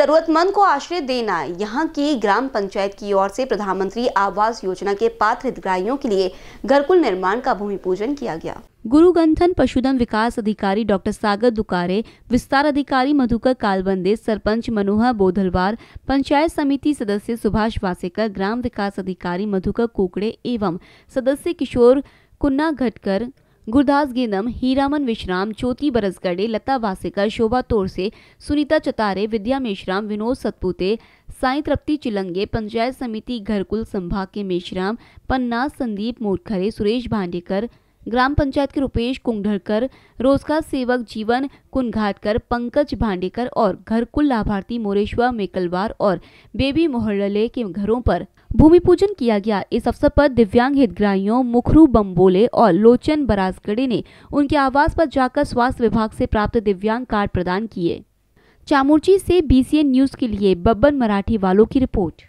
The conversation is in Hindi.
जरूरतमंद को आश्रय देना यहाँ की ग्राम पंचायत की ओर से प्रधानमंत्री आवास योजना के पात्र हितग्राहियों के लिए घरकुल निर्माण का भूमि पूजन किया गया गुरु गंथन पशुधन विकास अधिकारी डॉक्टर सागर दुकारे विस्तार अधिकारी मधुकर कालबंदे सरपंच मनोहर बोधलवार पंचायत समिति सदस्य सुभाष वासेकर ग्राम विकास अधिकारी मधुकर कुकड़े एवं सदस्य किशोर कुन्ना घटकर गुरदास गेनम हीरामन विश्राम ज्योति बरसगढ़े लता वासेकर शोभा तोरसे सुनीता चतारे विद्या मेश्राम विनोद सतपुते साई तृप्ति चिलंगे पंचायत समिति घरकुल संभाग के मेश्राम पन्ना संदीप मोटखरे सुरेश भांडेकर ग्राम पंचायत के रूपेश कुंगढ़कर रोजगार सेवक जीवन कुनघाटकर पंकज भांडेकर और घरकुल लाभार्थी मोरेश्वर मेकलवार और बेबी मोहल्ले के घरों पर भूमि पूजन किया गया इस अवसर पर दिव्यांग हितग्राहियों मुखरू बम्बोले और लोचन बरासगड़े ने उनके आवास पर जाकर स्वास्थ्य विभाग से प्राप्त दिव्यांग कार्ड प्रदान किए चामुर्ची से बीसीएन न्यूज के लिए बब्बन मराठी वालों की रिपोर्ट